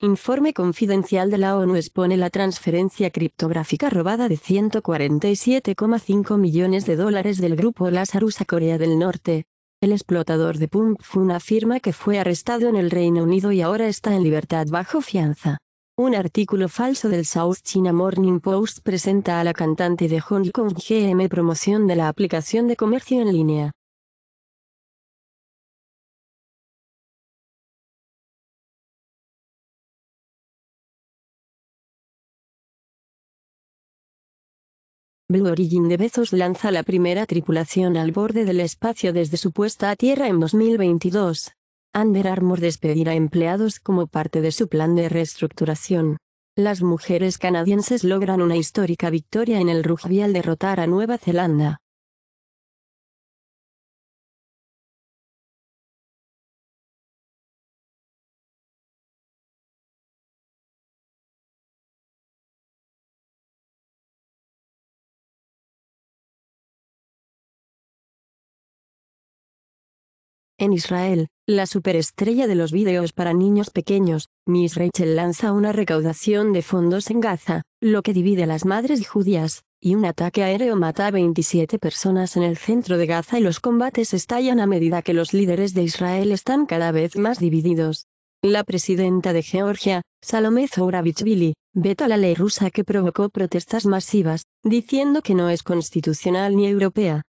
Informe confidencial de la ONU expone la transferencia criptográfica robada de 147,5 millones de dólares del grupo Lazarus a Corea del Norte. El explotador de Pump Fun afirma que fue arrestado en el Reino Unido y ahora está en libertad bajo fianza. Un artículo falso del South China Morning Post presenta a la cantante de Hong Kong GM promoción de la aplicación de comercio en línea. Blue Origin de Bezos lanza la primera tripulación al borde del espacio desde su puesta a tierra en 2022. Under Armour despedirá empleados como parte de su plan de reestructuración. Las mujeres canadienses logran una histórica victoria en el rugby al derrotar a Nueva Zelanda. En Israel, la superestrella de los vídeos para niños pequeños, Miss Rachel lanza una recaudación de fondos en Gaza, lo que divide a las madres judías, y un ataque aéreo mata a 27 personas en el centro de Gaza y los combates estallan a medida que los líderes de Israel están cada vez más divididos. La presidenta de Georgia, Salomé veto veta la ley rusa que provocó protestas masivas, diciendo que no es constitucional ni europea.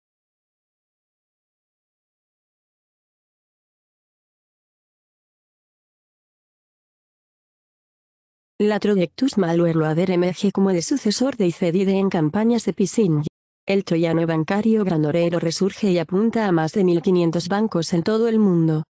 La Malware LO emerge como el sucesor de Icedide en campañas de phishing. El troyano bancario granorero resurge y apunta a más de 1500 bancos en todo el mundo.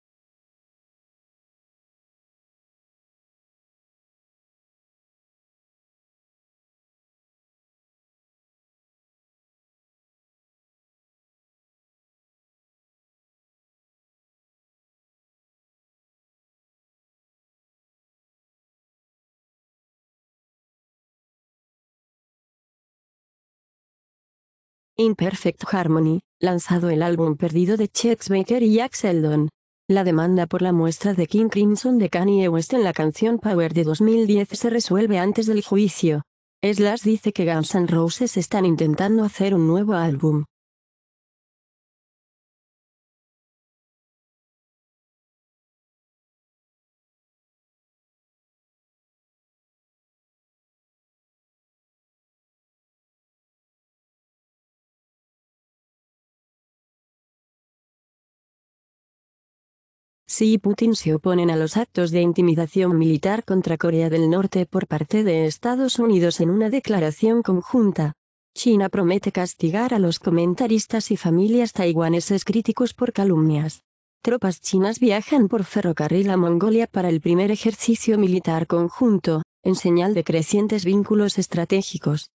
Imperfect Harmony, lanzado el álbum perdido de Chex Baker y Jack Seldon. La demanda por la muestra de King Crimson de Kanye West en la canción Power de 2010 se resuelve antes del juicio. Slash dice que Guns N' Roses están intentando hacer un nuevo álbum, Xi y Putin se oponen a los actos de intimidación militar contra Corea del Norte por parte de Estados Unidos en una declaración conjunta. China promete castigar a los comentaristas y familias taiwaneses críticos por calumnias. Tropas chinas viajan por ferrocarril a Mongolia para el primer ejercicio militar conjunto, en señal de crecientes vínculos estratégicos.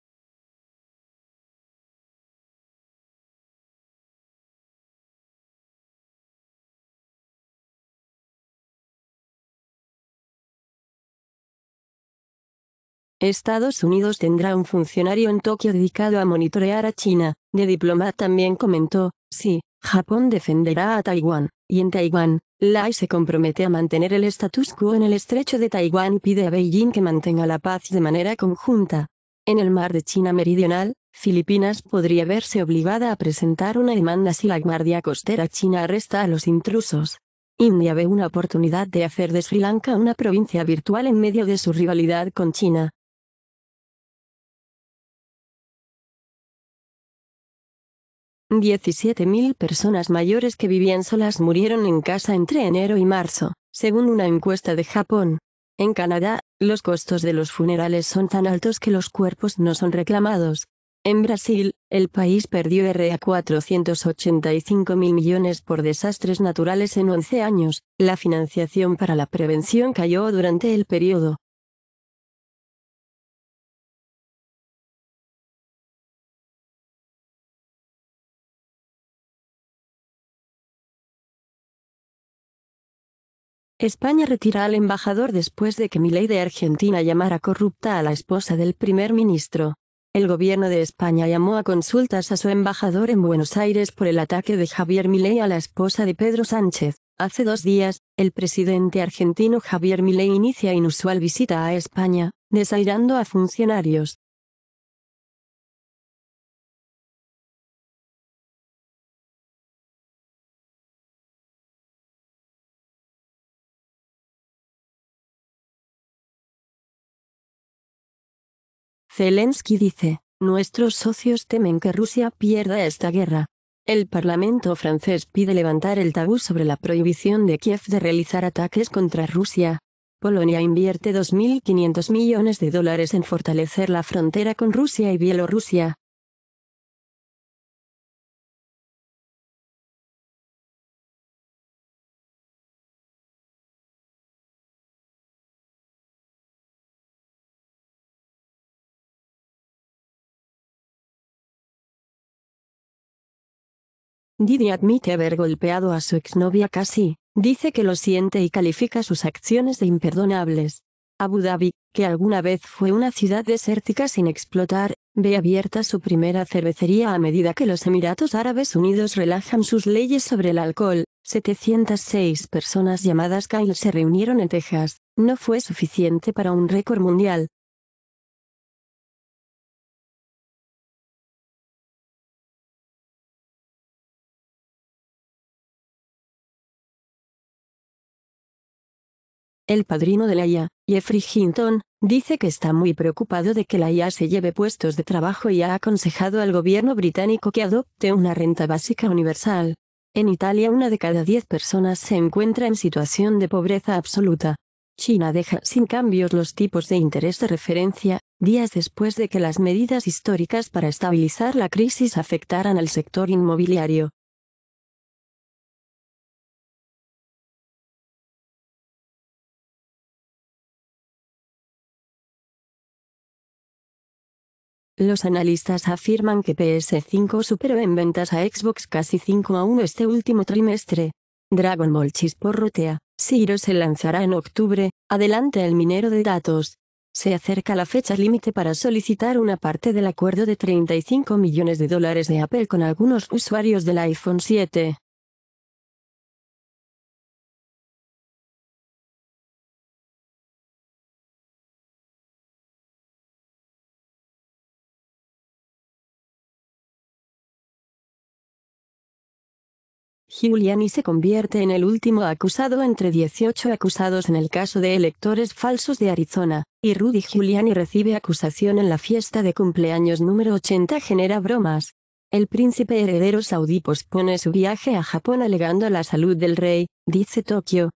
Estados Unidos tendrá un funcionario en Tokio dedicado a monitorear a China, de diploma también comentó, sí, Japón defenderá a Taiwán, y en Taiwán, Lai se compromete a mantener el status quo en el estrecho de Taiwán y pide a Beijing que mantenga la paz de manera conjunta. En el mar de China Meridional, Filipinas podría verse obligada a presentar una demanda si la Guardia Costera China arresta a los intrusos. India ve una oportunidad de hacer de Sri Lanka una provincia virtual en medio de su rivalidad con China. 17.000 personas mayores que vivían solas murieron en casa entre enero y marzo, según una encuesta de Japón. En Canadá, los costos de los funerales son tan altos que los cuerpos no son reclamados. En Brasil, el país perdió R.A. 485.000 millones por desastres naturales en 11 años. La financiación para la prevención cayó durante el periodo. España retira al embajador después de que Milei de Argentina llamara corrupta a la esposa del primer ministro. El gobierno de España llamó a consultas a su embajador en Buenos Aires por el ataque de Javier Milei a la esposa de Pedro Sánchez. Hace dos días, el presidente argentino Javier Milei inicia inusual visita a España, desairando a funcionarios, Zelensky dice, nuestros socios temen que Rusia pierda esta guerra. El Parlamento francés pide levantar el tabú sobre la prohibición de Kiev de realizar ataques contra Rusia. Polonia invierte 2.500 millones de dólares en fortalecer la frontera con Rusia y Bielorrusia. Didi admite haber golpeado a su exnovia casi, dice que lo siente y califica sus acciones de imperdonables. Abu Dhabi, que alguna vez fue una ciudad desértica sin explotar, ve abierta su primera cervecería a medida que los Emiratos Árabes Unidos relajan sus leyes sobre el alcohol. 706 personas llamadas Kyle se reunieron en Texas, no fue suficiente para un récord mundial, El padrino de la IA, Jeffrey Hinton, dice que está muy preocupado de que la IA se lleve puestos de trabajo y ha aconsejado al gobierno británico que adopte una renta básica universal. En Italia una de cada diez personas se encuentra en situación de pobreza absoluta. China deja sin cambios los tipos de interés de referencia, días después de que las medidas históricas para estabilizar la crisis afectaran al sector inmobiliario. Los analistas afirman que PS5 superó en ventas a Xbox casi 5 a 1 este último trimestre. Dragon Ball chisporrotea, Siro se lanzará en octubre, adelante el minero de datos. Se acerca la fecha límite para solicitar una parte del acuerdo de 35 millones de dólares de Apple con algunos usuarios del iPhone 7. Giuliani se convierte en el último acusado entre 18 acusados en el caso de electores falsos de Arizona, y Rudy Giuliani recibe acusación en la fiesta de cumpleaños número 80 genera bromas. El príncipe heredero saudí pospone su viaje a Japón alegando la salud del rey, dice Tokio,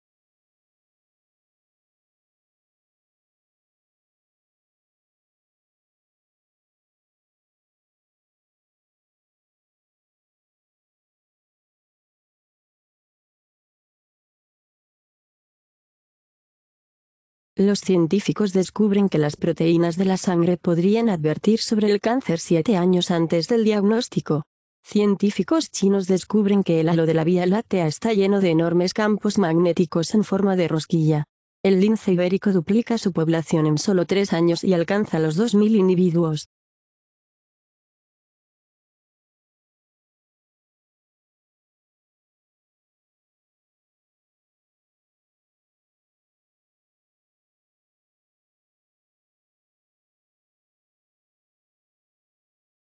Los científicos descubren que las proteínas de la sangre podrían advertir sobre el cáncer siete años antes del diagnóstico. Científicos chinos descubren que el halo de la Vía Láctea está lleno de enormes campos magnéticos en forma de rosquilla. El lince ibérico duplica su población en solo tres años y alcanza los 2.000 individuos.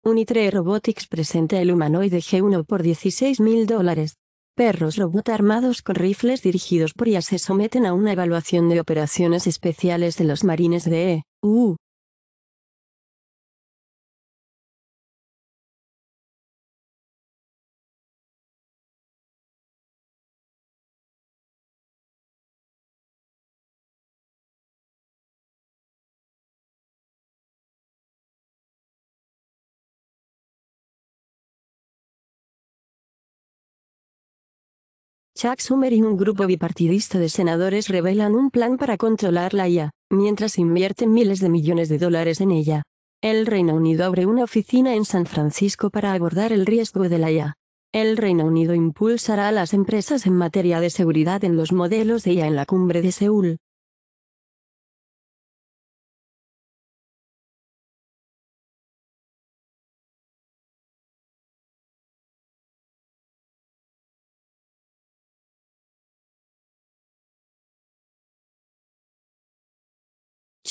Unitre Robotics presenta el humanoide G1 por 16 mil dólares. Perros robot armados con rifles dirigidos por IA se someten a una evaluación de operaciones especiales de los marines de EU. Chuck Schumer y un grupo bipartidista de senadores revelan un plan para controlar la IA, mientras invierten miles de millones de dólares en ella. El Reino Unido abre una oficina en San Francisco para abordar el riesgo de la IA. El Reino Unido impulsará a las empresas en materia de seguridad en los modelos de IA en la cumbre de Seúl.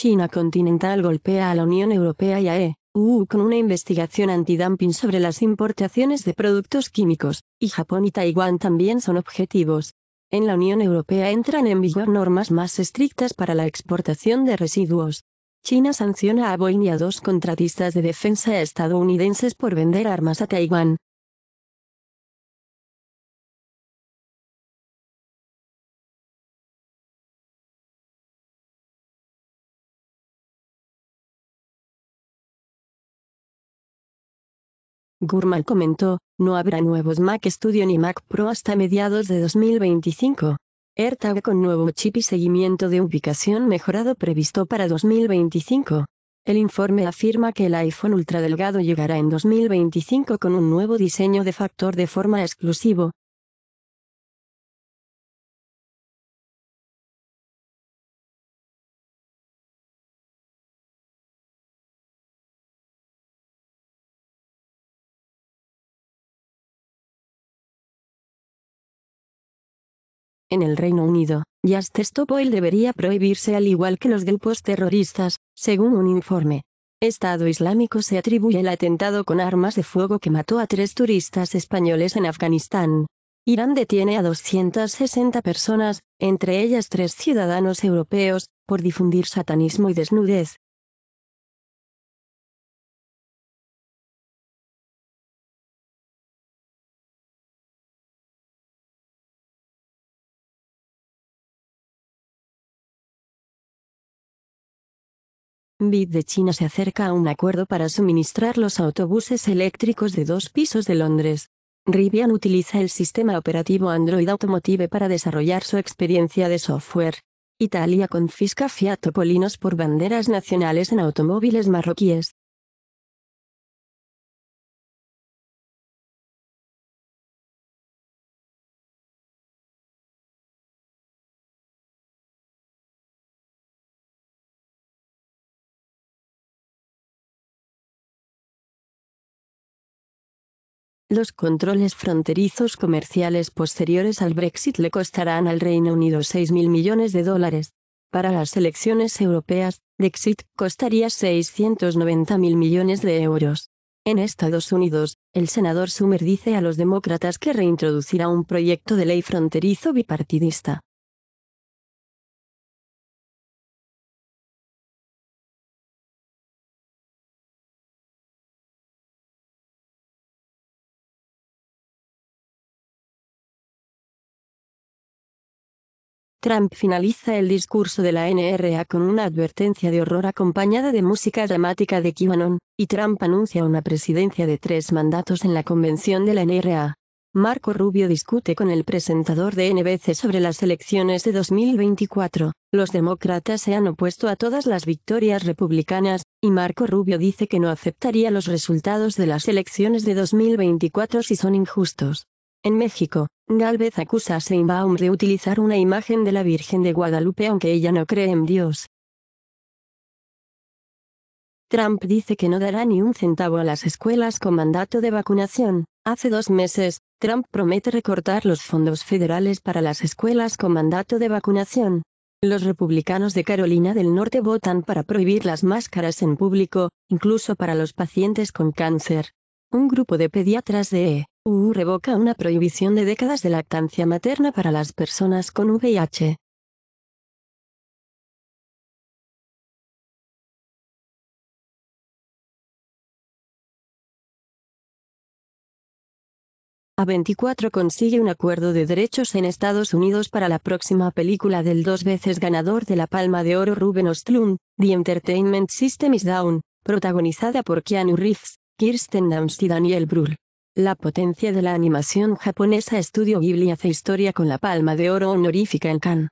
China continental golpea a la Unión Europea y a EU con una investigación antidumping sobre las importaciones de productos químicos, y Japón y Taiwán también son objetivos. En la Unión Europea entran en vigor normas más estrictas para la exportación de residuos. China sanciona a Boeing y a dos contratistas de defensa estadounidenses por vender armas a Taiwán. Gurman comentó, no habrá nuevos Mac Studio ni Mac Pro hasta mediados de 2025. AirTag con nuevo chip y seguimiento de ubicación mejorado previsto para 2025. El informe afirma que el iPhone ultradelgado llegará en 2025 con un nuevo diseño de factor de forma exclusivo, En el Reino Unido, ya debería prohibirse al igual que los grupos terroristas, según un informe. Estado Islámico se atribuye el atentado con armas de fuego que mató a tres turistas españoles en Afganistán. Irán detiene a 260 personas, entre ellas tres ciudadanos europeos, por difundir satanismo y desnudez. BID de China se acerca a un acuerdo para suministrar los autobuses eléctricos de dos pisos de Londres. Rivian utiliza el sistema operativo Android Automotive para desarrollar su experiencia de software. Italia confisca Fiat Polinos por banderas nacionales en automóviles marroquíes. Los controles fronterizos comerciales posteriores al Brexit le costarán al Reino Unido 6.000 millones de dólares. Para las elecciones europeas, Brexit costaría 690.000 millones de euros. En Estados Unidos, el senador Summer dice a los demócratas que reintroducirá un proyecto de ley fronterizo bipartidista. Trump finaliza el discurso de la NRA con una advertencia de horror acompañada de música dramática de QAnon, y Trump anuncia una presidencia de tres mandatos en la convención de la NRA. Marco Rubio discute con el presentador de NBC sobre las elecciones de 2024. Los demócratas se han opuesto a todas las victorias republicanas, y Marco Rubio dice que no aceptaría los resultados de las elecciones de 2024 si son injustos. En México, Galvez acusa a Seinbaum de utilizar una imagen de la Virgen de Guadalupe aunque ella no cree en Dios. Trump dice que no dará ni un centavo a las escuelas con mandato de vacunación. Hace dos meses, Trump promete recortar los fondos federales para las escuelas con mandato de vacunación. Los republicanos de Carolina del Norte votan para prohibir las máscaras en público, incluso para los pacientes con cáncer. Un grupo de pediatras de Uh, revoca una prohibición de décadas de lactancia materna para las personas con VIH. A24 consigue un acuerdo de derechos en Estados Unidos para la próxima película del dos veces ganador de la Palma de Oro Ruben Ostlund, The Entertainment System is Down, protagonizada por Keanu Reeves, Kirsten Dunst y Daniel Brühl. La potencia de la animación japonesa Estudio Ghibli hace historia con la palma de oro honorífica en Cannes.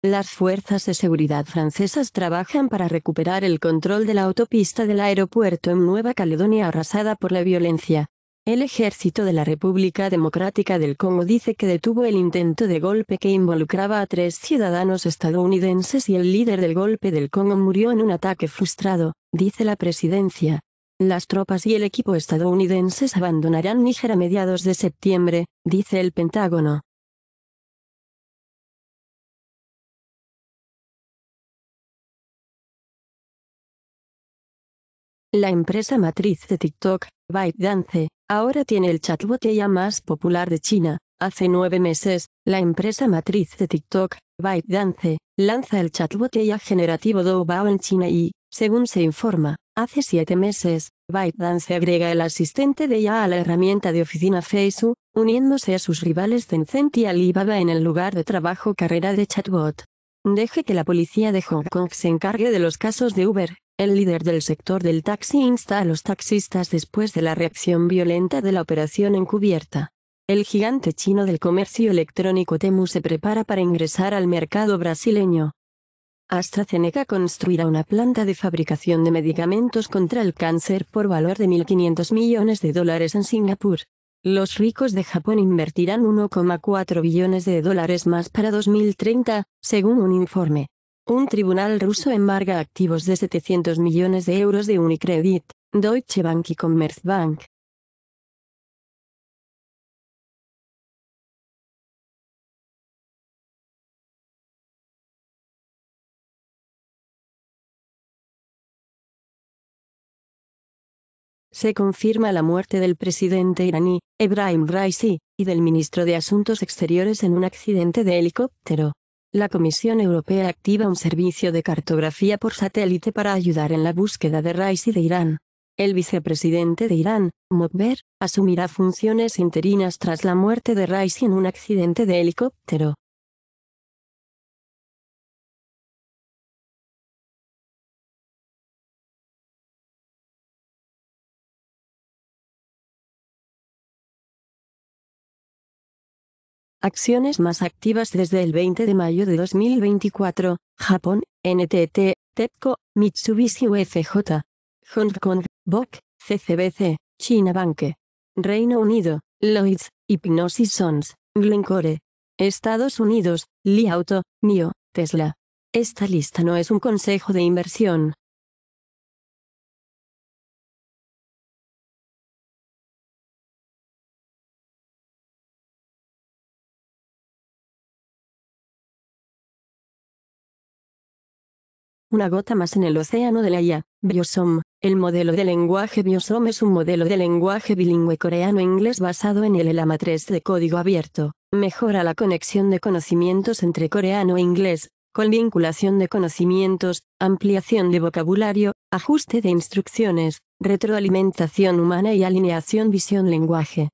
Las fuerzas de seguridad francesas trabajan para recuperar el control de la autopista del aeropuerto en Nueva Caledonia arrasada por la violencia. El ejército de la República Democrática del Congo dice que detuvo el intento de golpe que involucraba a tres ciudadanos estadounidenses y el líder del golpe del Congo murió en un ataque frustrado, dice la presidencia. Las tropas y el equipo estadounidenses abandonarán Níger a mediados de septiembre, dice el Pentágono. La empresa matriz de TikTok, ByteDance, ahora tiene el chatbot ya más popular de China. Hace nueve meses, la empresa matriz de TikTok, ByteDance, lanza el chatbot ya generativo Doubao en China y, según se informa, hace siete meses, ByteDance agrega el asistente de IA a la herramienta de oficina Facebook, uniéndose a sus rivales Tencent y Alibaba en el lugar de trabajo carrera de chatbot. Deje que la policía de Hong Kong se encargue de los casos de Uber, el líder del sector del taxi insta a los taxistas después de la reacción violenta de la operación encubierta. El gigante chino del comercio electrónico Temu se prepara para ingresar al mercado brasileño. AstraZeneca construirá una planta de fabricación de medicamentos contra el cáncer por valor de 1.500 millones de dólares en Singapur. Los ricos de Japón invertirán 1,4 billones de dólares más para 2030, según un informe. Un tribunal ruso embarga activos de 700 millones de euros de Unicredit, Deutsche Bank y Commerzbank. se confirma la muerte del presidente iraní, Ebrahim Raisi, y del ministro de Asuntos Exteriores en un accidente de helicóptero la Comisión Europea activa un servicio de cartografía por satélite para ayudar en la búsqueda de y de Irán. El vicepresidente de Irán, Mokber, asumirá funciones interinas tras la muerte de Raisi en un accidente de helicóptero. Acciones más activas desde el 20 de mayo de 2024, Japón, NTT, TEPCO, Mitsubishi UFJ, Hong Kong, BOC, CCBC, China Bank, Reino Unido, Lloyds, Hypnosis Sons, Glencore, Estados Unidos, Li Auto, NIO, Tesla. Esta lista no es un consejo de inversión, una gota más en el océano de la IA. Biosom, el modelo de lenguaje Biosom es un modelo de lenguaje bilingüe coreano-inglés basado en el ELAMA 3 de código abierto. Mejora la conexión de conocimientos entre coreano e inglés, con vinculación de conocimientos, ampliación de vocabulario, ajuste de instrucciones, retroalimentación humana y alineación visión-lenguaje.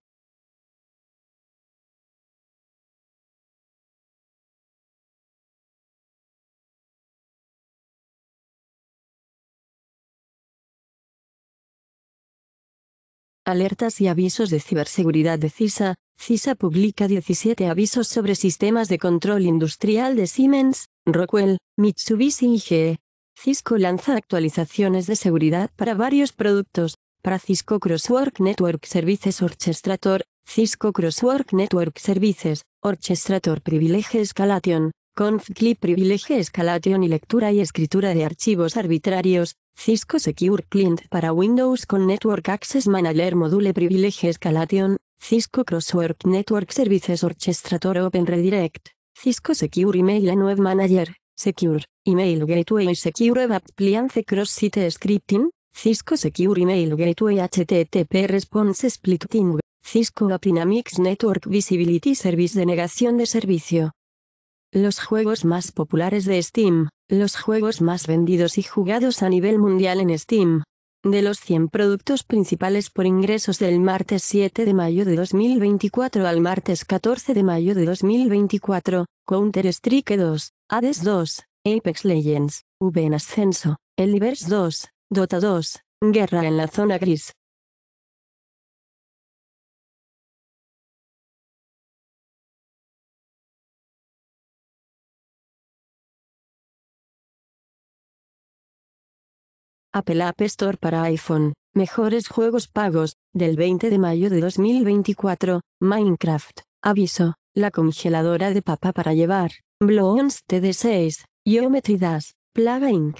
Alertas y avisos de ciberseguridad de CISA. CISA publica 17 avisos sobre sistemas de control industrial de Siemens, Rockwell, Mitsubishi y GE. Cisco lanza actualizaciones de seguridad para varios productos. Para Cisco Crosswork Network Services Orchestrator, Cisco Crosswork Network Services, Orchestrator Privilege Escalation, ConfClip Privilege Escalation y lectura y escritura de archivos arbitrarios, Cisco Secure Client para Windows con Network Access Manager Module Privilege Escalation, Cisco Crosswork Network Services Orchestrator Open Redirect, Cisco Secure Email and Web Manager, Secure, Email Gateway Secure Web Appliance Cross-Site Scripting, Cisco Secure Email Gateway HTTP Response Splitting, Cisco App Network Visibility Service Denegación de Servicio, los juegos más populares de Steam, los juegos más vendidos y jugados a nivel mundial en Steam. De los 100 productos principales por ingresos del martes 7 de mayo de 2024 al martes 14 de mayo de 2024, Counter-Strike 2, Hades 2, Apex Legends, V en Ascenso, Eliverse 2, Dota 2, Guerra en la Zona Gris, Apple App Store para iPhone, mejores juegos pagos, del 20 de mayo de 2024, Minecraft, aviso, la congeladora de papa para llevar, Bloons TD6, Geometry Dash, Plaga Inc.,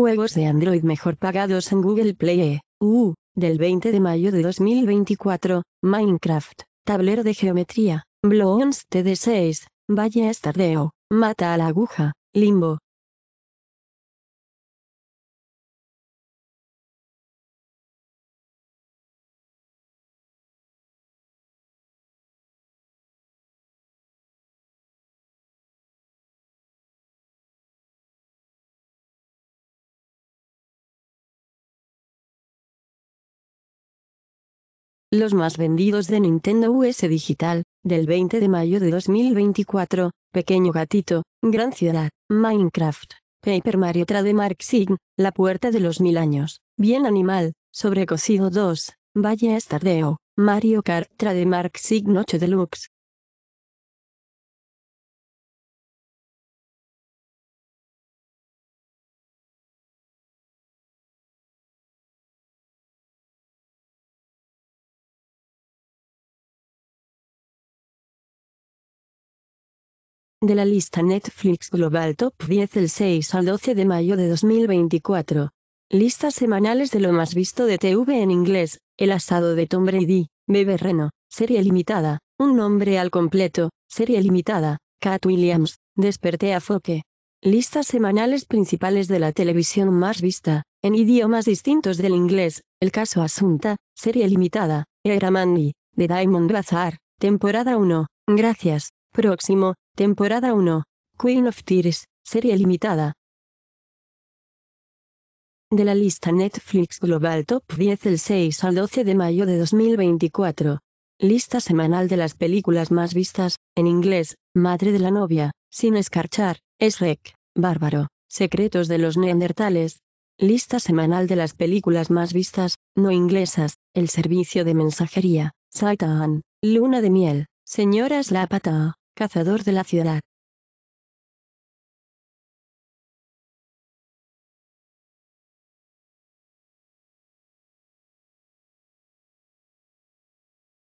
juegos de Android mejor pagados en Google Play. u uh, del 20 de mayo de 2024, Minecraft, tablero de geometría, Bloons TD6, Valle Estardeo, Mata a la aguja, Limbo, los más vendidos de Nintendo US Digital, del 20 de mayo de 2024, Pequeño Gatito, Gran Ciudad, Minecraft, Paper Mario Trademark Sign, La Puerta de los Mil Años, Bien Animal, Sobrecocido 2, Valle Estardeo, Mario Kart Trademark Mark Sign 8 Deluxe, de la lista Netflix Global Top 10 el 6 al 12 de mayo de 2024. Listas semanales de lo más visto de TV en inglés, El asado de Tom Brady, Bebe Reno, serie limitada, Un nombre al completo, serie limitada, Cat Williams, Desperté a Foque. Listas semanales principales de la televisión más vista, en idiomas distintos del inglés, El caso Asunta, serie limitada, Era Mandy, de Diamond Bazaar, temporada 1, gracias, próximo, Temporada 1. Queen of Tears, serie limitada. De la lista Netflix Global Top 10 el 6 al 12 de mayo de 2024. Lista semanal de las películas más vistas, en inglés, Madre de la novia, Sin escarchar, Es Bárbaro, Secretos de los Neandertales. Lista semanal de las películas más vistas, no inglesas, El servicio de mensajería, Satan, Luna de miel, Señoras Slapata, Cazador de la ciudad.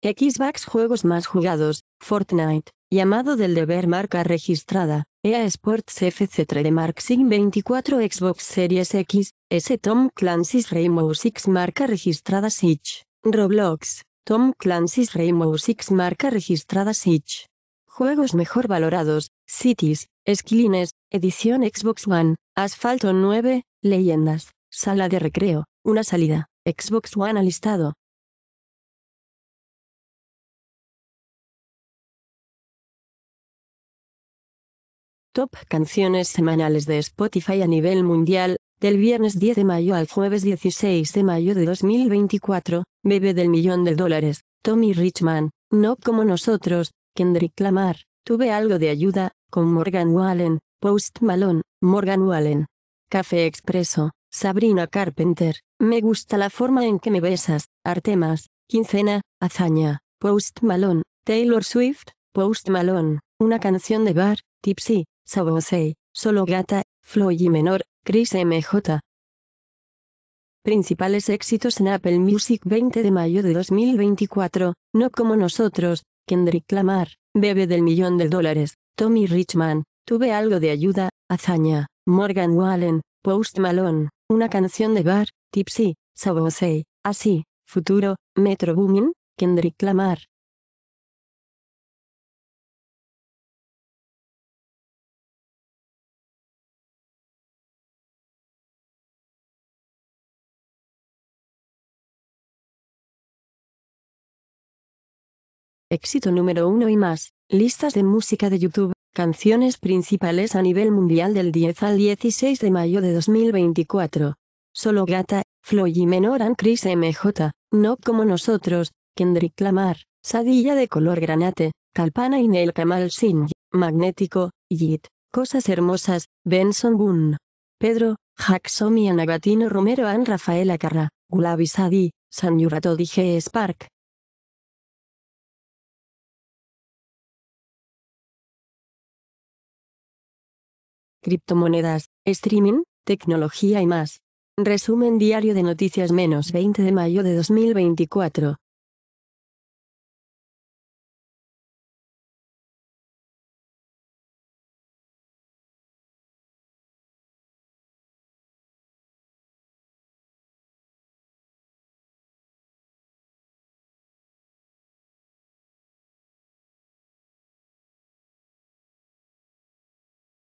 Xbox Juegos más jugados, Fortnite, llamado del deber marca registrada, EA Sports FC3 de Mark 24 Xbox Series X, S Tom Clancy's Rainbow Six marca registrada Siege, Roblox, Tom Clancy's Rainbow Six marca registrada Siege. Juegos mejor valorados, Cities, Esquilines, edición Xbox One, Asfalto 9, Leyendas, Sala de Recreo, Una Salida, Xbox One alistado. Top canciones semanales de Spotify a nivel mundial, del viernes 10 de mayo al jueves 16 de mayo de 2024, Bebe del Millón de Dólares, Tommy Richman, No como nosotros, Kendrick Lamar, tuve algo de ayuda, con Morgan Wallen, Post Malone, Morgan Wallen. Café Expreso, Sabrina Carpenter, me gusta la forma en que me besas, Artemas, Quincena, Hazaña, Post Malone, Taylor Swift, Post Malone, una canción de bar, Tipsy, Sabosei, Solo Gata, Floyd y Menor, Chris MJ. Principales éxitos en Apple Music 20 de mayo de 2024, No como nosotros, Kendrick Lamar, bebe del millón de dólares, Tommy Richman, tuve algo de ayuda, hazaña, Morgan Wallen, Post Malone, una canción de bar, Tipsy, Sabosei, así, futuro, Metro Booming, Kendrick Lamar, éxito número 1 y más, listas de música de YouTube, canciones principales a nivel mundial del 10 al 16 de mayo de 2024. Solo Gata, Flo y Menor and Chris MJ, No Como Nosotros, Kendrick Lamar, Sadilla de Color Granate, Kalpana y Neil Kamal Singh, Magnético, Yit, Cosas Hermosas, Benson Boone. Pedro, Jackson y Anagatino Romero and Rafaela Carra, Gulabi Sadi, San Yurato Spark, criptomonedas, streaming, tecnología y más. Resumen diario de noticias menos 20 de mayo de 2024.